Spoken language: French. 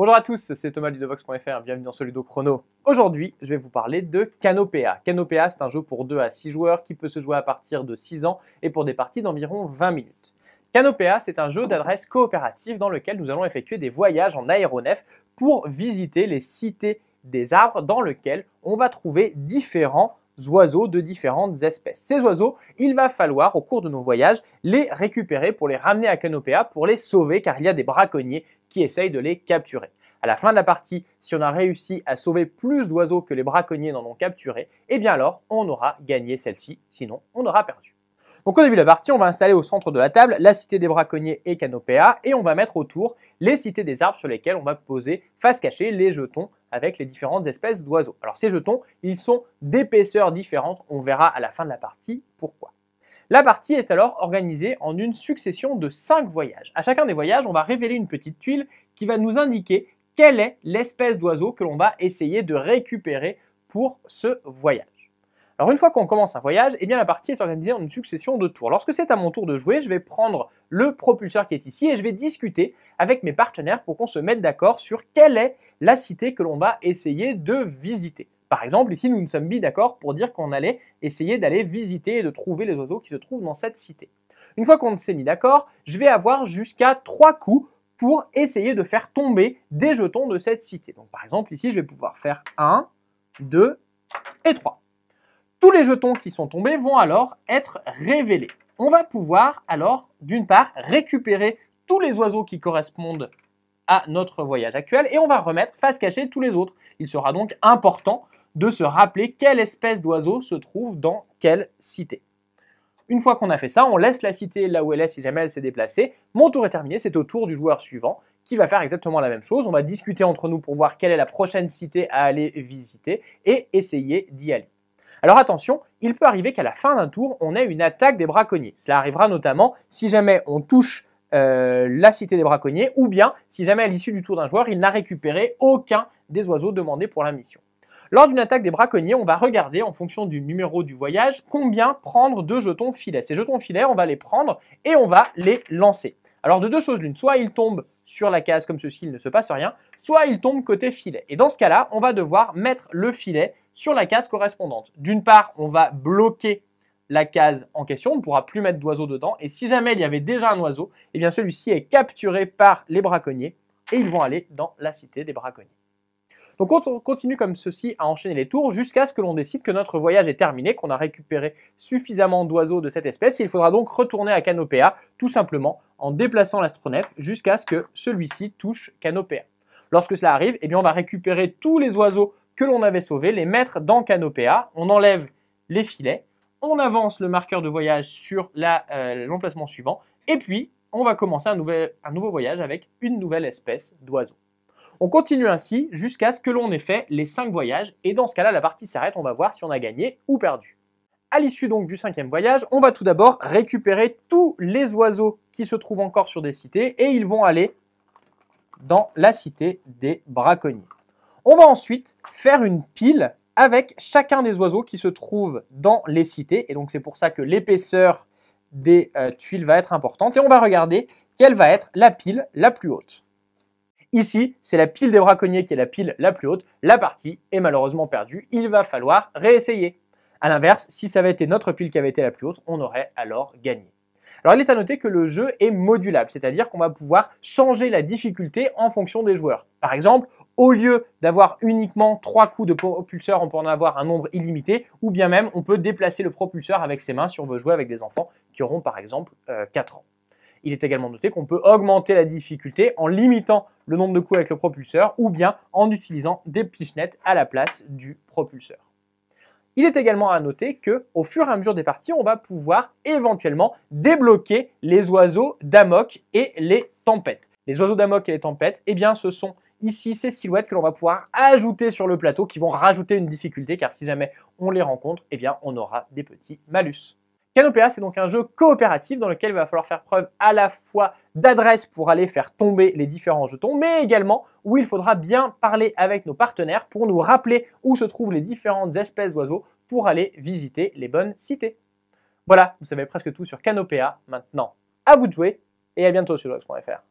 Bonjour à tous, c'est Thomas Ludovox.fr, bienvenue dans ce Chrono. Aujourd'hui, je vais vous parler de Canopea. Canopea, c'est un jeu pour 2 à 6 joueurs qui peut se jouer à partir de 6 ans et pour des parties d'environ 20 minutes. Canopea, c'est un jeu d'adresse coopérative dans lequel nous allons effectuer des voyages en aéronef pour visiter les cités des arbres dans lequel on va trouver différents oiseaux de différentes espèces. Ces oiseaux, il va falloir au cours de nos voyages les récupérer pour les ramener à Canopéa, pour les sauver car il y a des braconniers qui essayent de les capturer. À la fin de la partie, si on a réussi à sauver plus d'oiseaux que les braconniers n'en ont capturé, eh bien alors on aura gagné celle-ci, sinon on aura perdu. Donc au début de la partie, on va installer au centre de la table la cité des braconniers et Canopéa et on va mettre autour les cités des arbres sur lesquelles on va poser face cachée les jetons avec les différentes espèces d'oiseaux. Alors ces jetons, ils sont d'épaisseurs différentes, on verra à la fin de la partie pourquoi. La partie est alors organisée en une succession de 5 voyages. À chacun des voyages, on va révéler une petite tuile qui va nous indiquer quelle est l'espèce d'oiseau que l'on va essayer de récupérer pour ce voyage. Alors une fois qu'on commence un voyage, eh bien la partie est organisée en une succession de tours. Lorsque c'est à mon tour de jouer, je vais prendre le propulseur qui est ici et je vais discuter avec mes partenaires pour qu'on se mette d'accord sur quelle est la cité que l'on va essayer de visiter. Par exemple, ici, nous nous sommes mis d'accord pour dire qu'on allait essayer d'aller visiter et de trouver les oiseaux qui se trouvent dans cette cité. Une fois qu'on s'est mis d'accord, je vais avoir jusqu'à trois coups pour essayer de faire tomber des jetons de cette cité. Donc par exemple, ici, je vais pouvoir faire 1, 2 et 3. Tous les jetons qui sont tombés vont alors être révélés. On va pouvoir alors, d'une part, récupérer tous les oiseaux qui correspondent à notre voyage actuel et on va remettre face cachée tous les autres. Il sera donc important de se rappeler quelle espèce d'oiseau se trouve dans quelle cité. Une fois qu'on a fait ça, on laisse la cité là où elle est si jamais elle s'est déplacée. Mon tour est terminé, c'est au tour du joueur suivant qui va faire exactement la même chose. On va discuter entre nous pour voir quelle est la prochaine cité à aller visiter et essayer d'y aller. Alors attention, il peut arriver qu'à la fin d'un tour, on ait une attaque des braconniers. Cela arrivera notamment si jamais on touche euh, la cité des braconniers ou bien si jamais à l'issue du tour d'un joueur, il n'a récupéré aucun des oiseaux demandés pour la mission. Lors d'une attaque des braconniers, on va regarder en fonction du numéro du voyage combien prendre de jetons filets. Ces jetons filets, on va les prendre et on va les lancer. Alors de deux choses l'une, soit ils tombent sur la case comme ceci, il ne se passe rien, soit ils tombent côté filet. Et dans ce cas-là, on va devoir mettre le filet sur la case correspondante. D'une part, on va bloquer la case en question, on ne pourra plus mettre d'oiseau dedans, et si jamais il y avait déjà un oiseau, eh bien celui-ci est capturé par les braconniers, et ils vont aller dans la cité des braconniers. Donc on continue comme ceci à enchaîner les tours jusqu'à ce que l'on décide que notre voyage est terminé, qu'on a récupéré suffisamment d'oiseaux de cette espèce. Il faudra donc retourner à Canopéa, tout simplement en déplaçant l'astronef jusqu'à ce que celui-ci touche Canopéa. Lorsque cela arrive, eh bien on va récupérer tous les oiseaux que l'on avait sauvé, les mettre dans Canopéa, On enlève les filets, on avance le marqueur de voyage sur euh, l'emplacement suivant, et puis on va commencer un, un nouveau voyage avec une nouvelle espèce d'oiseau. On continue ainsi jusqu'à ce que l'on ait fait les cinq voyages, et dans ce cas-là, la partie s'arrête, on va voir si on a gagné ou perdu. À l'issue donc du cinquième voyage, on va tout d'abord récupérer tous les oiseaux qui se trouvent encore sur des cités, et ils vont aller dans la cité des braconniers. On va ensuite faire une pile avec chacun des oiseaux qui se trouvent dans les cités. Et donc c'est pour ça que l'épaisseur des euh, tuiles va être importante. Et on va regarder quelle va être la pile la plus haute. Ici, c'est la pile des braconniers qui est la pile la plus haute. La partie est malheureusement perdue. Il va falloir réessayer. A l'inverse, si ça avait été notre pile qui avait été la plus haute, on aurait alors gagné. Alors il est à noter que le jeu est modulable, c'est-à-dire qu'on va pouvoir changer la difficulté en fonction des joueurs. Par exemple, au lieu d'avoir uniquement trois coups de propulseur, on peut en avoir un nombre illimité, ou bien même on peut déplacer le propulseur avec ses mains si on veut jouer avec des enfants qui auront par exemple 4 euh, ans. Il est également noté qu'on peut augmenter la difficulté en limitant le nombre de coups avec le propulseur ou bien en utilisant des pichenettes à la place du propulseur. Il est également à noter que, au fur et à mesure des parties, on va pouvoir éventuellement débloquer les oiseaux d'amok et les tempêtes. Les oiseaux d'amok et les tempêtes, eh bien, ce sont ici ces silhouettes que l'on va pouvoir ajouter sur le plateau, qui vont rajouter une difficulté, car si jamais on les rencontre, eh bien, on aura des petits malus. Canopéa, c'est donc un jeu coopératif dans lequel il va falloir faire preuve à la fois d'adresse pour aller faire tomber les différents jetons, mais également où il faudra bien parler avec nos partenaires pour nous rappeler où se trouvent les différentes espèces d'oiseaux pour aller visiter les bonnes cités. Voilà, vous savez presque tout sur Canopéa. Maintenant, à vous de jouer et à bientôt sur l'Ox.fr.